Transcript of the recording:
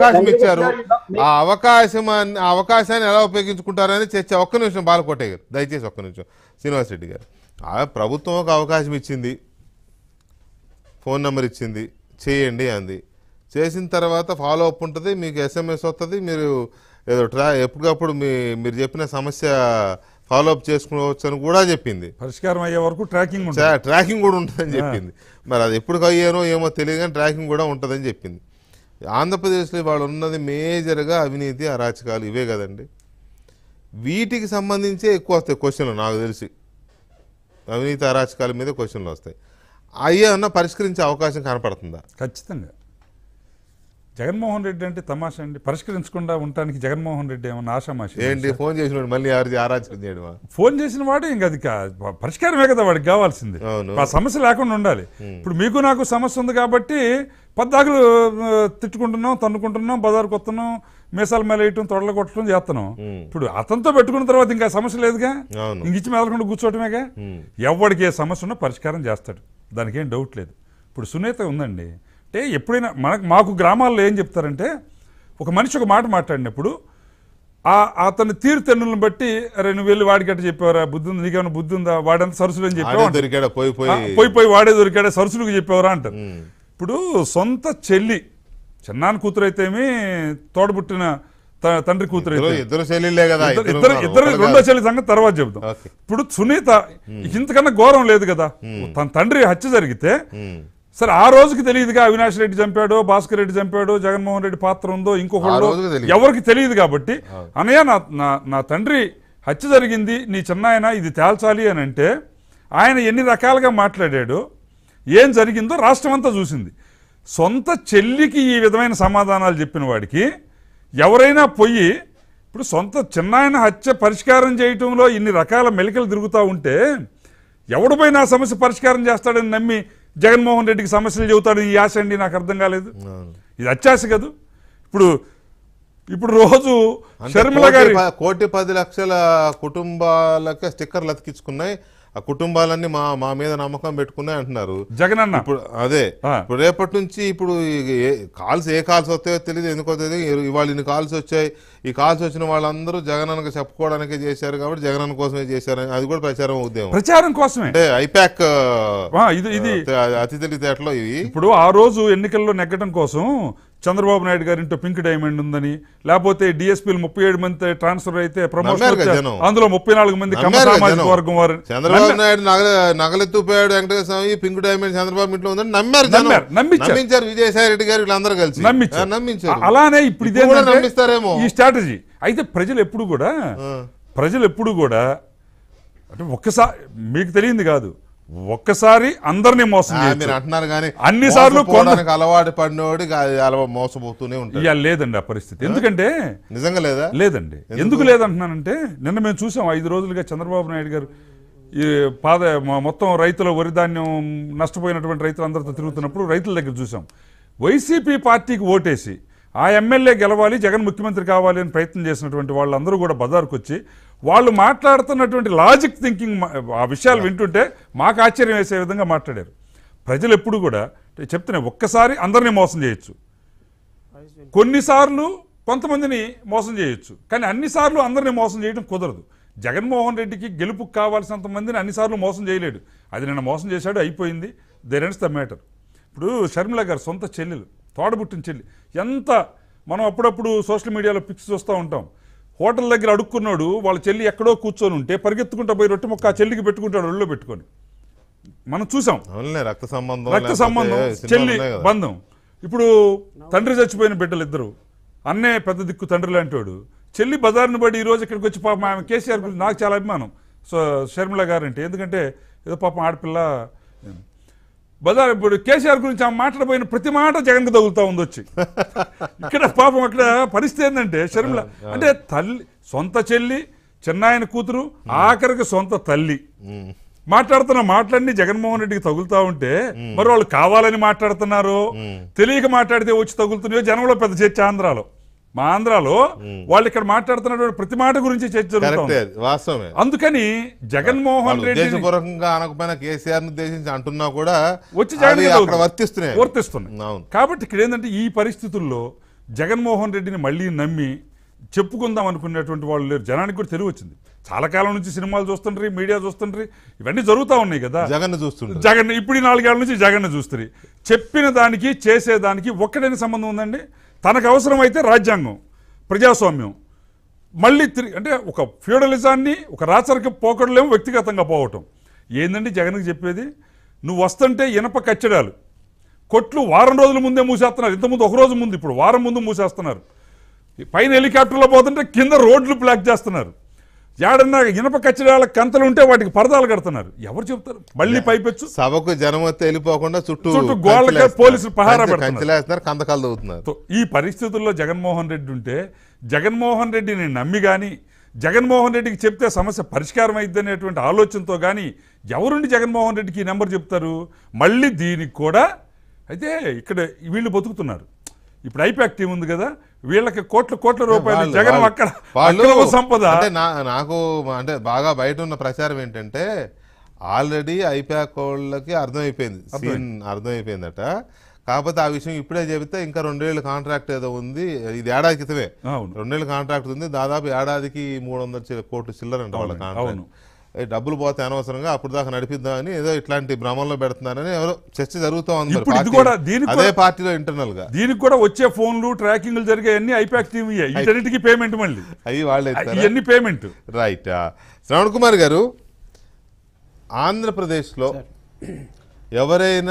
అవకాశం ఇచ్చారు ఆ అవకాశం అవకాశాన్ని ఎలా ఉపయోగించుకుంటారని చర్చ ఒక్క నిమిషం బాలకోటయ్య గారు దయచేసి ఒక్క నిమిషం శ్రీనివాస్ రెడ్డి గారు ప్రభుత్వం ఒక అవకాశం ఇచ్చింది ఫోన్ నెంబర్ ఇచ్చింది చేయండి అంది చేసిన తర్వాత ఫాలో అప్ ఉంటుంది మీకు ఎస్ఎంఎస్ వస్తుంది మీరు ఏదో ట్రా ఎప్పటికప్పుడు మీ మీరు చెప్పిన సమస్య ఫాలో అప్ చేసుకోవచ్చు అని కూడా చెప్పింది పరిష్కారం అయ్యే వరకు ట్రాకింగ్ ట్రాకింగ్ కూడా ఉంటుందని చెప్పింది మరి అది ఎప్పుడు అయ్యానో ఏమో తెలియదు ట్రాకింగ్ కూడా ఉంటుందని చెప్పింది ఆంధ్రప్రదేశ్లో వాళ్ళు ఉన్నది మేజర్గా అవినీతి అరాచకాలు ఇవే కదండి వీటికి సంబంధించే ఎక్కువ వస్తాయి క్వశ్చన్లు నాకు తెలిసి అవినీతి అరాచకాల మీద క్వశ్చన్లు వస్తాయి అవి ఉన్న పరిష్కరించే అవకాశం కనపడుతుందా ఖచ్చితంగా జగన్మోహన్ రెడ్డి అంటే తమాషా అండి పరిష్కరించకుండా ఉండటానికి జగన్మోహన్ రెడ్డి ఏమన్నా ఆశామాష ఏంటి ఫోన్ చేసిన మళ్ళీ ఫోన్ చేసిన వాడు ఇంకా అది పరిష్కారమే కదా వాడికి కావాల్సింది ఆ సమస్య లేకుండా ఉండాలి ఇప్పుడు మీకు నాకు సమస్య ఉంది కాబట్టి పద్దాకులు తిట్టుకుంటున్నాం తన్నుకుంటున్నాం బజార్కి వస్తున్నాం మీసాలు మేలేయటం తొడలు కొట్టడం చేస్తున్నాం ఇప్పుడు అతనితో పెట్టుకున్న తర్వాత ఇంకా సమస్య లేదుగా ఇంకిచ్చి మెదలకుండా కూర్చోవటమేగా ఎవరికి ఏ సమస్య ఉన్నా పరిష్కారం చేస్తాడు దానికేం డౌట్ లేదు ఇప్పుడు సునీత ఉందండి అంటే ఎప్పుడైనా మనకు మాకు గ్రామాల్లో ఏం చెప్తారంటే ఒక మనిషి ఒక మాట మాట్లాడినప్పుడు ఆ అతని తీరుతెన్నులను బట్టి అరే నువ్వు వెళ్ళి వాడికట్ట చెప్పావరా బుద్ధి ఉంది నీకేమైనా బుద్ధి ఉందా వాడంత సరుసులు అని చెప్పేవాడు పోయి పోయి వాడే దొరికాడే సరుసులకు చెప్పావరా అంటారు ఇప్పుడు సొంత చెల్లి చిన్నాన్న కూతురు అయితేమి తోడబుట్టిన తండ్రి కూతురు ఇద్దరు ఇద్దరు రెండో చెల్లి సంగతి తర్వాత చెబుతాం ఇప్పుడు సునీత ఇంతకన్నా ఘోరం లేదు కదా తన తండ్రి హత్య జరిగితే సరే ఆ రోజుకి తెలియదుగా అవినాష్ రెడ్డి చంపాడు భాస్కర్ రెడ్డి చంపాడు జగన్మోహన్ రెడ్డి పాత్ర ఉందో ఇంకొకళ్ళు ఎవరికి తెలియదు కాబట్టి అనయ్య నా నా తండ్రి హత్య జరిగింది నీ చిన్నాయన ఇది తేల్చాలి అని అంటే ఆయన ఎన్ని రకాలుగా మాట్లాడాడు ఏం జరిగిందో రాష్ట్రం అంతా చూసింది సొంత చెల్లికి ఈ విధమైన సమాధానాలు చెప్పిన వాడికి ఎవరైనా పోయి ఇప్పుడు సొంత చిన్నాయన హత్య పరిష్కారం చేయటంలో ఇన్ని రకాల మెలికలు తిరుగుతూ ఉంటే ఎవడు సమస్య పరిష్కారం చేస్తాడని నమ్మి జగన్మోహన్ రెడ్డికి సమస్యలు చెబుతాడు ఈ యాస అండి నాకు అర్థం కాలేదు ఇది అత్యాశ కదా ఇప్పుడు ఇప్పుడు రోజు షర్మిల గారి కోటి పది లక్షల కుటుంబాలకే స్టిక్కర్లు అతికించుకున్నాయి ఆ కుటుంబాలన్నీ మా మా మీద నమ్మకం పెట్టుకున్నాయి అంటున్నారు జగన్ అన్న ఇప్పుడు అదే ఇప్పుడు రేపటి నుంచి ఇప్పుడు కాల్స్ ఏ కాల్స్ వస్తాయో తెలియదు ఎందుకో తెలియదు ఇవాళ ఇన్ని కాల్స్ వచ్చాయి ఈ కాల్స్ వచ్చిన వాళ్ళందరూ జగన్ చెప్పుకోవడానికే చెప్పుకోవడానికి చేశారు కాబట్టి జగన్ అన్న కోసమే చేశారు అది కూడా ప్రచారం ఉద్యమం ప్రచారం కోసమే అంటే ఐపాక్ ఇది అతి తెలివితేటలో ఇవి ఇప్పుడు ఆ రోజు ఎన్నికల్లో నెగ్గడం కోసం చంద్రబాబు నాయుడు గారి ఇంట్లో పింక్ డైమండ్ ఉందని లేకపోతే డిఎస్పీలు ముప్పై ఏడు మంది ట్రాన్స్ఫర్ అయితే ప్రమోషన్ అందులో ముప్పై నాలుగు మంది సామాజిక వర్గం వారు చంద్రబాబు నాయుడు నగలెత్తుపోయాడు వెంకటేశ్వర స్వామి పింక్ డైమండ్ చంద్రబాబు ఇంట్లో ఉందని నమ్మారు నమ్మించారు విజయసాయి రెడ్డి గారు వీళ్ళందరూ కలిసి నమ్మించారు అలానే ఇప్పుడు ఇదే నమ్మిస్తారేమో ఈ స్ట్రాటజీ అయితే ప్రజలు ఎప్పుడు కూడా ప్రజలు ఎప్పుడు కూడా అంటే ఒక్కసారి మీకు తెలియంది కాదు ఒక్కసారి అందరినీ మోసం మీరు అంటున్నారు కానీ అన్ని సార్లు అలవాటు పడినోడి మోసపోతూనే ఉంటాడు ఇలా లేదండి ఆ పరిస్థితి ఎందుకంటే నిజంగా లేదా లేదండి ఎందుకు లేదంటున్నానంటే నిన్న మేము చూసాం ఐదు రోజులుగా చంద్రబాబు నాయుడు గారు ఈ పాద మొత్తం రైతుల వరి నష్టపోయినటువంటి రైతులందరితో తిరుగుతున్నప్పుడు రైతుల దగ్గర చూసాం వైసీపీ పార్టీకి ఓటేసి ఆ ఎమ్మెల్యే గెలవాలి జగన్ ముఖ్యమంత్రి కావాలి అని ప్రయత్నం చేసినటువంటి వాళ్ళందరూ కూడా బజార్కు వచ్చి వాళ్ళు మాట్లాడుతున్నటువంటి లాజిక్ థింకింగ్ ఆ విషయాలు వింటుంటే మాకు ఆశ్చర్యం వేసే విధంగా మాట్లాడారు ప్రజలు ఎప్పుడు కూడా చెప్తున్నాయి ఒక్కసారి అందరినీ మోసం చేయొచ్చు కొన్నిసార్లు కొంతమందిని మోసం చేయొచ్చు కానీ అన్నిసార్లు అందరినీ మోసం చేయడం కుదరదు జగన్మోహన్ రెడ్డికి గెలుపు కావాల్సినంత మందిని అన్నిసార్లు మోసం చేయలేడు అది నిన్న మోసం చేశాడు అయిపోయింది దేర్ ఎన్స్ ద మ్యాటర్ ఇప్పుడు షర్మిల గారు సొంత చెల్లెలు తోడబుట్టిన చెల్లి ఎంత మనం అప్పుడప్పుడు సోషల్ మీడియాలో పిక్స్ చూస్తూ ఉంటాం హోటల్ దగ్గర అడుక్కున్నాడు వాళ్ళ చెల్లి ఎక్కడో కూర్చొని ఉంటే పరిగెత్తుకుంటా పోయి రొట్టె ముక్క ఆ చెల్లికి పెట్టుకుంటాడు ఒళ్ళో పెట్టుకొని మనం చూసాం రక్త సంబంధం రక్త సంబంధం చెల్లి బంధం ఇప్పుడు తండ్రి చచ్చిపోయిన బిడ్డలు ఇద్దరు అన్నే పెద్ద దిక్కు తండ్రి లాంటివాడు చెల్లి బజార్ని బడి ఈరోజు ఇక్కడికి వచ్చి పాపం ఆమె కేసీఆర్ గురించి నాకు చాలా అభిమానం సో షర్మిల గారంటే ఎందుకంటే ఏదో పాపం ఆడపిల్ల బజార్ ఇప్పుడు కేసీఆర్ గురించి ఆ మాట్లాడిపోయిన ప్రతి మాట జగన్కి తగులుతా ఉంది వచ్చి ఇక్కడ పాపం అక్కడ పరిస్థితి ఏంటంటే షర్మిల అంటే తల్లి సొంత చెల్లి చిన్నాయన కూతురు ఆఖరికి సొంత తల్లి మాట్లాడుతున్న మాటలన్నీ జగన్మోహన్ రెడ్డికి తగులుతా ఉంటే మరి వాళ్ళు కావాలని మాట్లాడుతున్నారు తెలియక మాట్లాడితే వచ్చి తగులుతున్నాయో జనంలో పెద్ద చర్చ ఆంధ్రాలో మా ఆంధ్రాలో వాళ్ళు ఇక్కడ మాట్లాడుతున్న ప్రతి మాట గురించి చర్చ వాస్తవమే అందుకని జగన్మోహన్ రెడ్డి కేసీఆర్ ఉద్దేశించి అంటున్నా కూడా వచ్చి వర్తిస్తున్నాయి వర్తిస్తున్నాయి కాబట్టి ఇక్కడ ఏంటంటే ఈ పరిస్థితుల్లో జగన్మోహన్ రెడ్డిని మళ్ళీ నమ్మి చెప్పుకుందాం అనుకునేటువంటి వాళ్ళు లేరు జనానికి కూడా తెలివి వచ్చింది చాలా కాలం నుంచి సినిమాలు చూస్తుండ్రి మీడియా చూస్తుండ్రి ఇవన్నీ జరుగుతూ ఉన్నాయి కదా జగన్ చూస్తుండ్రు జగన్ ఇప్పుడు నాలుగేళ్ల నుంచి జగన్ చూస్తుంది చెప్పిన దానికి చేసేదానికి ఒక్కడైన సంబంధం ఉందండి తనకు అవసరమైతే రాజ్యాంగం ప్రజాస్వామ్యం మళ్ళీ తిరిగి అంటే ఒక ఫ్యూడలిజాన్ని ఒక రాచరికి పోకడలేమో వ్యక్తిగతంగా పోవటం ఏందండి జగన్కి చెప్పేది నువ్వు వస్తుంటే ఇనప కచ్చడాలు కొట్లు వారం రోజుల ముందే మూసేస్తున్నారు ఇంతకుముందు ఒక రోజు ముందు ఇప్పుడు వారం ముందు మూసేస్తున్నారు పైన హెలికాప్టర్లో పోతుంటే కింద రోడ్లు బ్లాక్ చేస్తున్నారు ఏడన్నా ఇనప కచ్చిరాల కంతలు ఉంటే వాటికి పరదాలు కడుతున్నారు ఎవరు చెప్తారు మళ్ళీ పైపెచ్చు సభకు జనం తేలిపోకుండా చుట్టూ చుట్టూ పోలీసులు పహారా కందకాలు ఈ పరిస్థితుల్లో జగన్మోహన్ రెడ్డి ఉంటే జగన్మోహన్ రెడ్డిని నమ్మి కానీ జగన్మోహన్ రెడ్డికి చెప్తే సమస్య పరిష్కారం అనేటువంటి ఆలోచనతో కానీ ఎవరుండి జగన్మోహన్ రెడ్డికి ఈ నెంబర్ చెప్తారు మళ్ళీ దీనికి కూడా అయితే ఇక్కడ వీళ్ళు బతుకుతున్నారు ఇప్పుడు ఐపాక్ టీం ఉంది కదా వీళ్ళకి కోట్ల కోట్ల రూపాయలు జగన్ అక్కడ సంపద అంటే నాకు అంటే బాగా బయట ఉన్న ప్రచారం ఏంటంటే ఆల్రెడీ ఐపాక్ వాళ్ళకి అర్థమైపోయింది సీన్ అర్థమైపోయిందట కాకపోతే ఆ విషయం ఇప్పుడే చెబితే ఇంకా రెండేళ్ళు కాంట్రాక్ట్ ఏదో ఉంది ఇది ఏడాది క్రితమే రెండేళ్ళు కాంట్రాక్ట్ ఉంది దాదాపు ఏడాదికి మూడు వందల కోట్లు చిల్లరంట వాళ్ళ కాంట్రాక్ట్ డబ్బులు పోతే అనవసరంగా అప్పుడు దాకా నడిపిద్దామని ఏదో ఇట్లాంటి భ్రమంలో పెడుతున్నారని ఎవరో చర్చ జరుగుతూ ఉంది అదే పార్టీలో ఇంటర్నల్ గా దీనికి కూడా వచ్చే ఫోన్లు ట్రాకింగ్లు జరిగే అన్ని ఐపాక్ టీవీ ఇంటర్నెట్కి పేమెంట్ మళ్ళీ అవి వాళ్ళే పేమెంట్ రైట్ శ్రవణ్ కుమార్ గారు ఆంధ్రప్రదేశ్లో ఎవరైనా